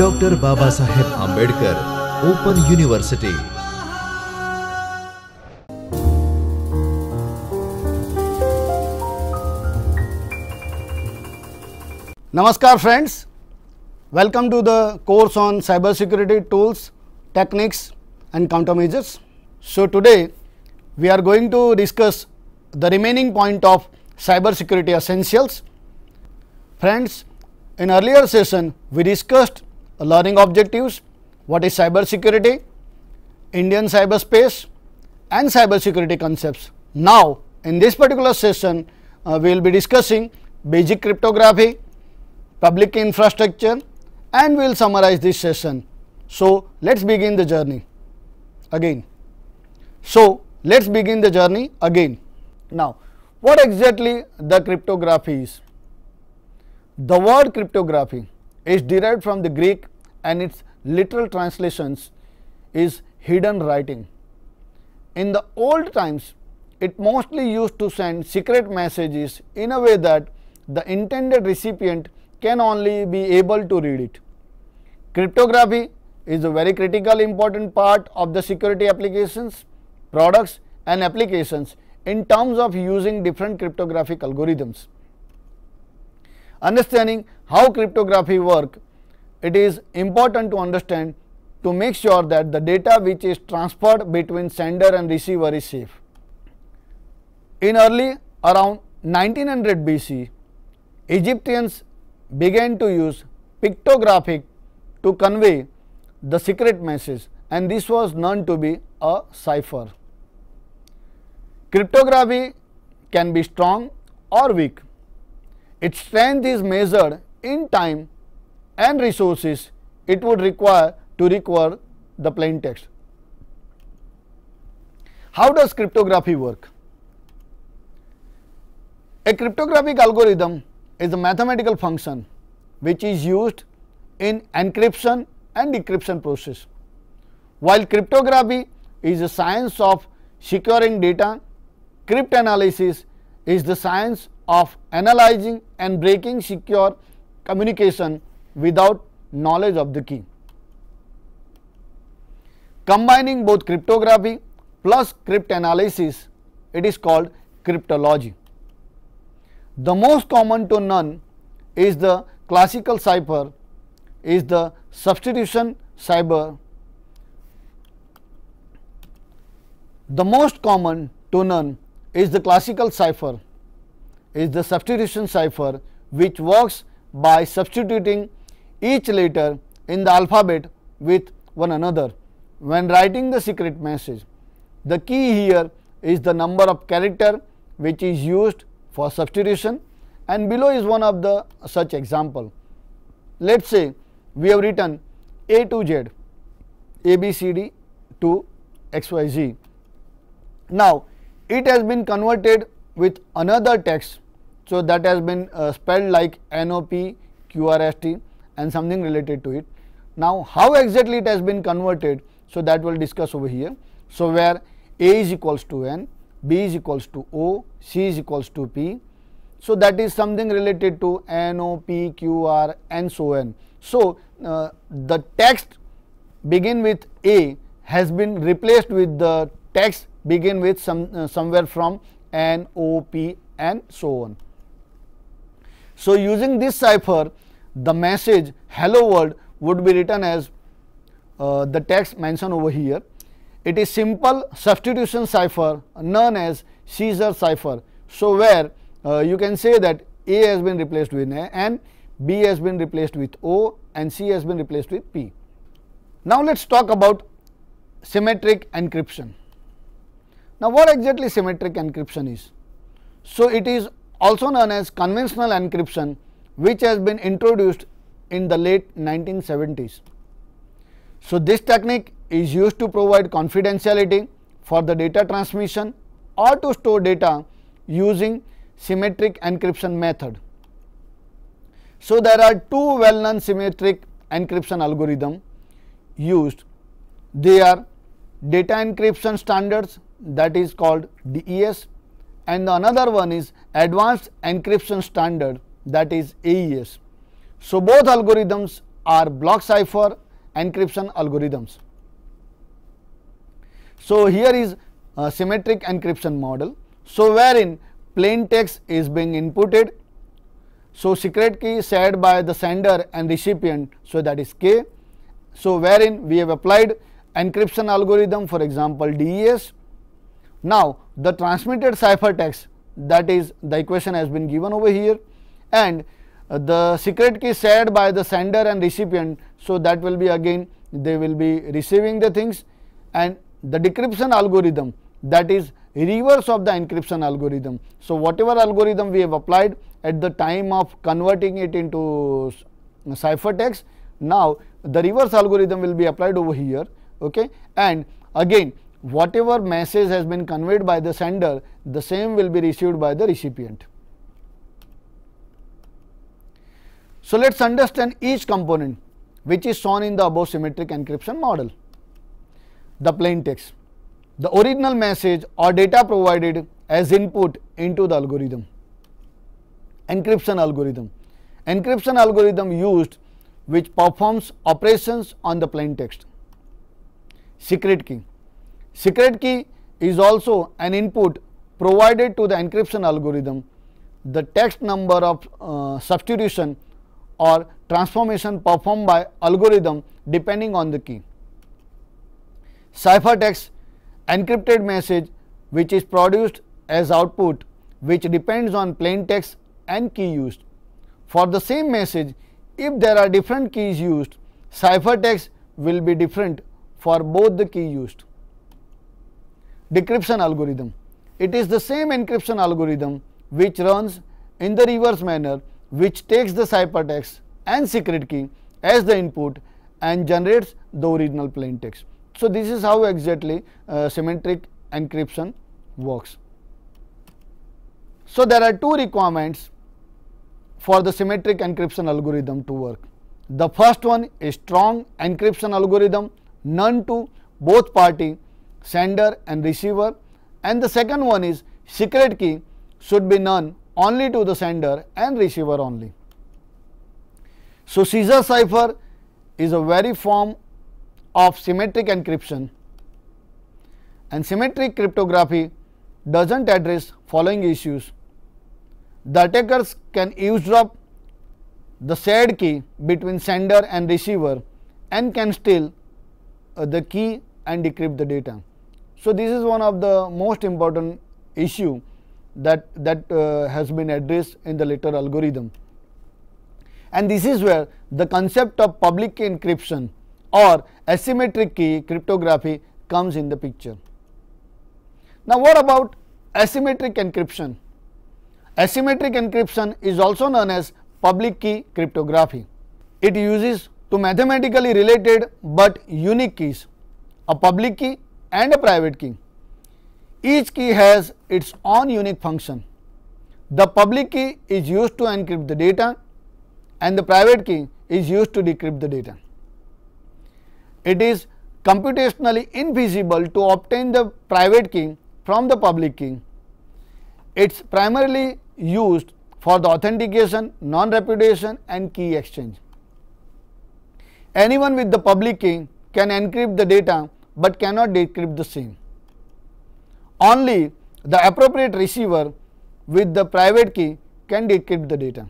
Doctor Baba Saheb Ambedkar open university નમસ્કાર friends welcome to the course on cyber security tools, techniques and countermeasures. So today we are going to discuss the remaining point of cyber security essentials. Friends, in earlier session we discussed learning objectives, what is cyber security? Indian cyberspace and cyber security concepts. Now, in this particular session, uh, we will be discussing basic cryptography, public infrastructure and we will summarize this session. So, let us begin the journey again. So, let us begin the journey again. Now, what exactly the cryptography is? The word cryptography is derived from the Greek and its literal translations is hidden writing. In the old times, it mostly used to send secret messages in a way that the intended recipient can only be able to read it. Cryptography is a very critical important part of the security applications, products and applications in terms of using different cryptographic algorithms. Understanding how cryptography work it is important to understand to make sure that the data which is transferred between sender and receiver is safe. In early around 1900 BC, Egyptians began to use pictographic to convey the secret message and this was known to be a cipher. Cryptography can be strong or weak. Its strength is measured in time and resources it would require to require the plain text. How does cryptography work? A cryptographic algorithm is a mathematical function which is used in encryption and decryption process. While cryptography is a science of securing data, cryptanalysis is the science of analyzing and breaking secure communication without knowledge of the key. Combining both cryptography plus crypt analysis, it is called cryptology. The most common to none is the classical cipher, is the substitution cipher. The most common to none is the classical cipher, is the substitution cipher which works by substituting each letter in the alphabet with one another when writing the secret message. The key here is the number of character which is used for substitution and below is one of the such example. Let us say we have written A to Z, A B C D to X Y Z. Now, it has been converted with another text. So, that has been uh, spelled like N O P Q R S T and something related to it. Now, how exactly it has been converted, so that we will discuss over here. So, where A is equals to N, B is equals to O, C is equals to P. So, that is something related to N, O, P, Q, R and so on. So, uh, the text begin with A has been replaced with the text begin with some uh, somewhere from N, O, P and so on. So, using this cipher the message hello world would be written as uh, the text mentioned over here. It is simple substitution cipher known as Caesar cipher. So, where uh, you can say that A has been replaced with A and B has been replaced with O and C has been replaced with P. Now, let us talk about symmetric encryption. Now, what exactly symmetric encryption is? So, it is also known as conventional encryption which has been introduced in the late 1970s. So, this technique is used to provide confidentiality for the data transmission or to store data using symmetric encryption method. So, there are two well known symmetric encryption algorithm used. They are data encryption standards that is called DES and another one is advanced encryption standard that is AES. So, both algorithms are block cipher encryption algorithms. So, here is a symmetric encryption model. So, wherein plain text is being inputted. So, secret key shared by the sender and recipient. So, that is K. So, wherein we have applied encryption algorithm for example, DES. Now, the transmitted cipher text, that is the equation has been given over here and the secret key shared by the sender and recipient. So, that will be again they will be receiving the things and the decryption algorithm that is reverse of the encryption algorithm. So, whatever algorithm we have applied at the time of converting it into ciphertext, now the reverse algorithm will be applied over here okay? and again whatever message has been conveyed by the sender, the same will be received by the recipient. So, let us understand each component which is shown in the above symmetric encryption model. The plain text, the original message or data provided as input into the algorithm, encryption algorithm, encryption algorithm used which performs operations on the plain text, secret key, secret key is also an input provided to the encryption algorithm, the text number of uh, substitution or transformation performed by algorithm depending on the key. Ciphertext encrypted message which is produced as output which depends on plain text and key used. For the same message, if there are different keys used, ciphertext will be different for both the key used. Decryption algorithm. It is the same encryption algorithm which runs in the reverse manner which takes the ciphertext and secret key as the input and generates the original plain text. So, this is how exactly uh, symmetric encryption works. So, there are two requirements for the symmetric encryption algorithm to work. The first one is strong encryption algorithm none to both party sender and receiver and the second one is secret key should be none only to the sender and receiver only. So, Caesar cipher is a very form of symmetric encryption and symmetric cryptography does not address following issues. The attackers can eavesdrop the shared key between sender and receiver and can steal uh, the key and decrypt the data. So, this is one of the most important issue that, that uh, has been addressed in the later algorithm. And this is where the concept of public key encryption or asymmetric key cryptography comes in the picture. Now, what about asymmetric encryption? Asymmetric encryption is also known as public key cryptography. It uses two mathematically related but unique keys, a public key and a private key. Each key has its own unique function. The public key is used to encrypt the data and the private key is used to decrypt the data. It is computationally infeasible to obtain the private key from the public key. It is primarily used for the authentication, non-repudiation and key exchange. Anyone with the public key can encrypt the data, but cannot decrypt the same only the appropriate receiver with the private key can decrypt the data.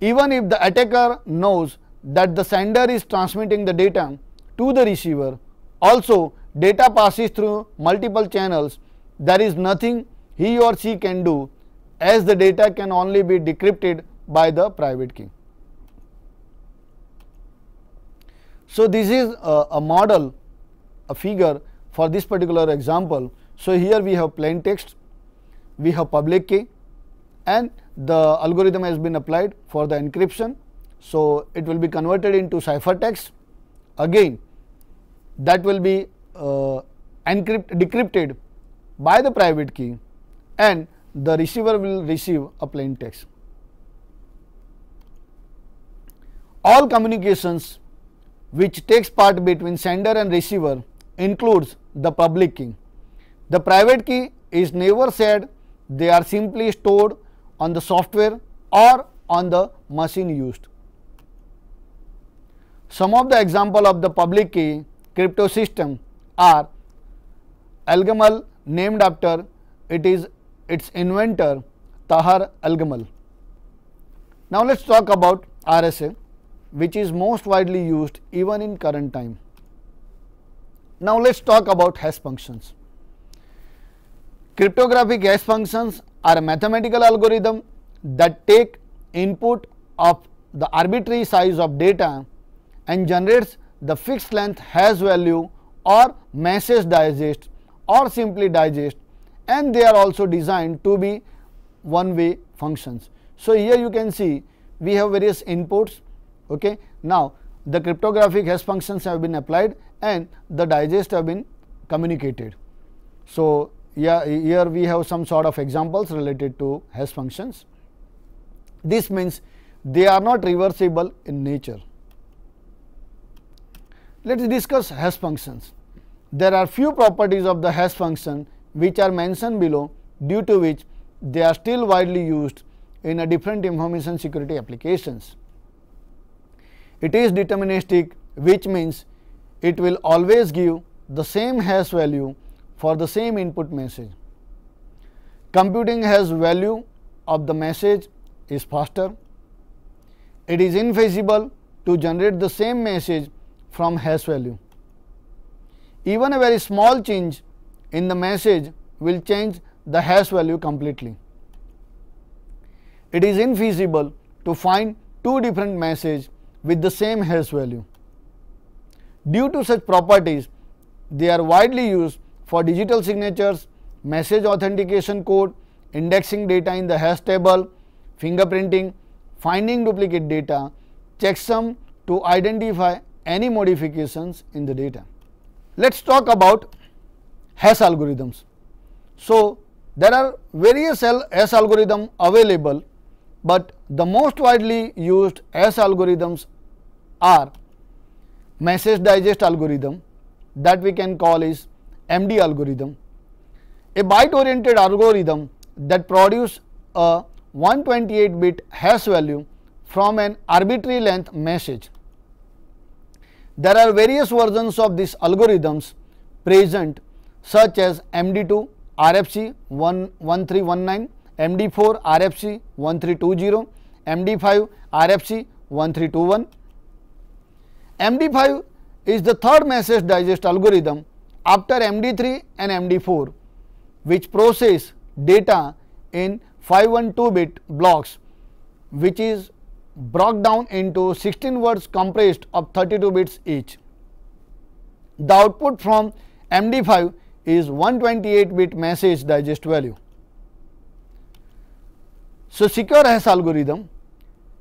Even if the attacker knows that the sender is transmitting the data to the receiver, also data passes through multiple channels, there is nothing he or she can do as the data can only be decrypted by the private key. So, this is a, a model, a figure for this particular example. So, here we have plain text, we have public key and the algorithm has been applied for the encryption. So, it will be converted into ciphertext again that will be uh, encrypt decrypted by the private key and the receiver will receive a plain text. All communications which takes part between sender and receiver includes the public key. The private key is never said, they are simply stored on the software or on the machine used. Some of the example of the public key crypto system are Algamal named after it is its inventor Tahar Algamal. Now let's talk about RSA which is most widely used even in current time. Now let us talk about hash functions. Cryptographic hash functions are a mathematical algorithm that take input of the arbitrary size of data and generates the fixed length hash value or message digest or simply digest and they are also designed to be one way functions. So, here you can see we have various inputs. Okay. Now, the cryptographic hash functions have been applied and the digest have been communicated. So, yeah, here we have some sort of examples related to Hess functions. This means they are not reversible in nature. Let us discuss Hess functions. There are few properties of the Hess function which are mentioned below due to which they are still widely used in a different information security applications. It is deterministic which means it will always give the same hash value for the same input message. Computing hash value of the message is faster. It is infeasible to generate the same message from hash value. Even a very small change in the message will change the hash value completely. It is infeasible to find two different messages with the same hash value. Due to such properties, they are widely used for digital signatures, message authentication code, indexing data in the hash table, fingerprinting, finding duplicate data, checksum to identify any modifications in the data. Let us talk about hash algorithms. So, there are various hash algorithms available, but the most widely used hash algorithms are message digest algorithm that we can call is MD algorithm. A byte oriented algorithm that produce a 128 bit hash value from an arbitrary length message. There are various versions of these algorithms present such as MD2 RFC 1319, MD4 RFC 1320, MD5 RFC 1321, MD5 is the third message digest algorithm after MD3 and MD4 which process data in 512 bit blocks which is broken down into 16 words compressed of 32 bits each. The output from MD5 is 128 bit message digest value. So, secure hash algorithm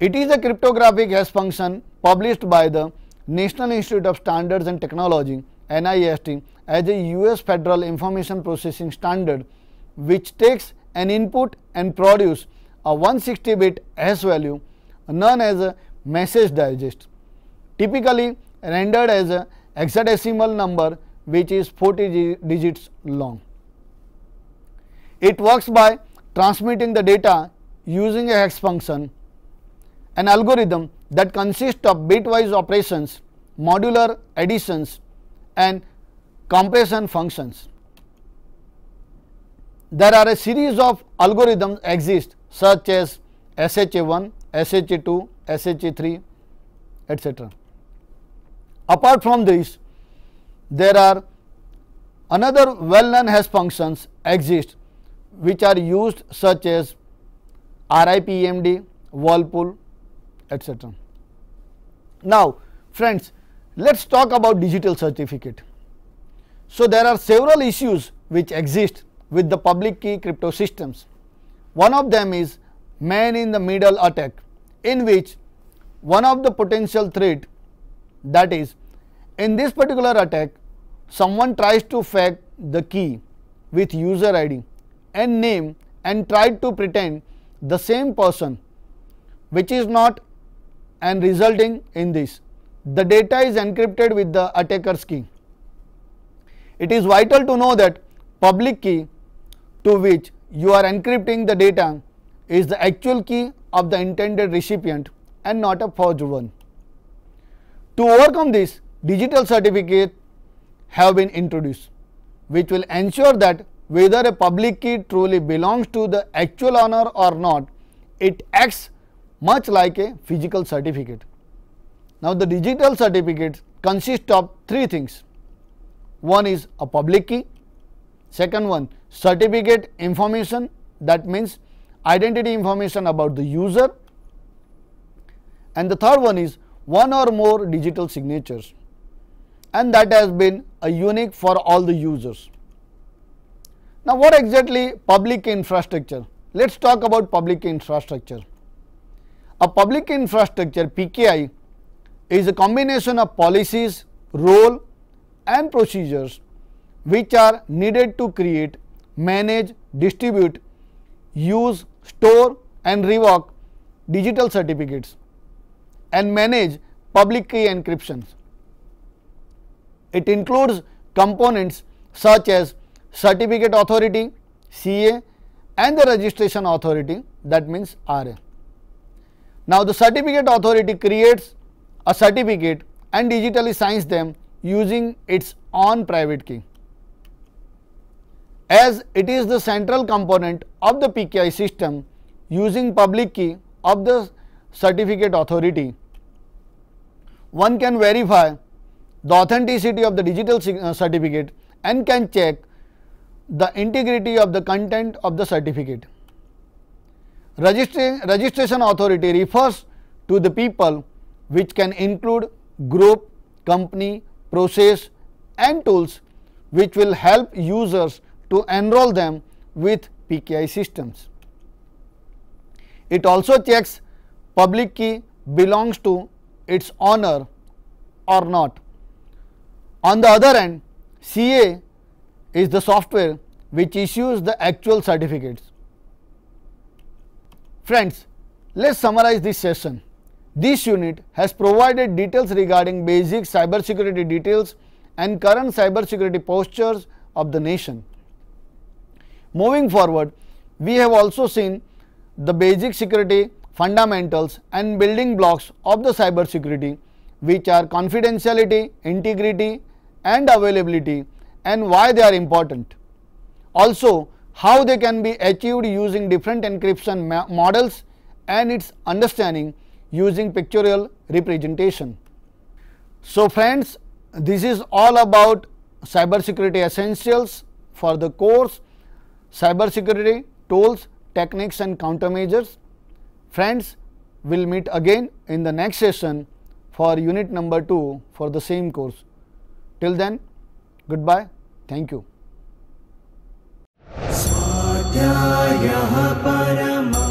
it is a cryptographic hash function published by the National Institute of Standards and Technology NIST as a US federal information processing standard which takes an input and produce a 160 bit hash value known as a message digest typically rendered as a hexadecimal number which is 40 digits long. It works by transmitting the data using a hex function an algorithm that consist of bitwise operations, modular additions and compression functions. There are a series of algorithms exist such as SHA1, SHA2, SHA3 etc. Apart from this, there are another well known hash functions exist which are used such as RIPMD, Whirlpool, etc. Now, friends let us talk about digital certificate. So, there are several issues which exist with the public key crypto systems. One of them is man in the middle attack in which one of the potential threat that is in this particular attack someone tries to fake the key with user id and name and tried to pretend the same person which is not and resulting in this. The data is encrypted with the attacker's key. It is vital to know that public key to which you are encrypting the data is the actual key of the intended recipient and not a forged one. To overcome this, digital certificates have been introduced, which will ensure that whether a public key truly belongs to the actual owner or not, it acts much like a physical certificate. Now, the digital certificate consists of three things. One is a public key, second one certificate information that means identity information about the user and the third one is one or more digital signatures and that has been a unique for all the users. Now, what exactly public infrastructure? Let us talk about public infrastructure. A public infrastructure PKI is a combination of policies, role and procedures which are needed to create, manage, distribute, use, store and revoke digital certificates and manage public key encryptions. It includes components such as certificate authority CA and the registration authority that means RA. Now, the certificate authority creates a certificate and digitally signs them using its own private key. As it is the central component of the PKI system using public key of the certificate authority, one can verify the authenticity of the digital uh, certificate and can check the integrity of the content of the certificate registration authority refers to the people which can include group, company, process and tools which will help users to enroll them with PKI systems. It also checks public key belongs to its owner or not. On the other hand, CA is the software which issues the actual certificates. Friends, let us summarize this session. This unit has provided details regarding basic cybersecurity details and current cybersecurity postures of the nation. Moving forward, we have also seen the basic security fundamentals and building blocks of the cybersecurity, which are confidentiality, integrity and availability and why they are important. Also, how they can be achieved using different encryption models and its understanding using pictorial representation. So, friends this is all about cybersecurity essentials for the course cybersecurity tools, techniques and countermeasures. Friends we will meet again in the next session for unit number 2 for the same course. Till then goodbye. Thank you. या परमा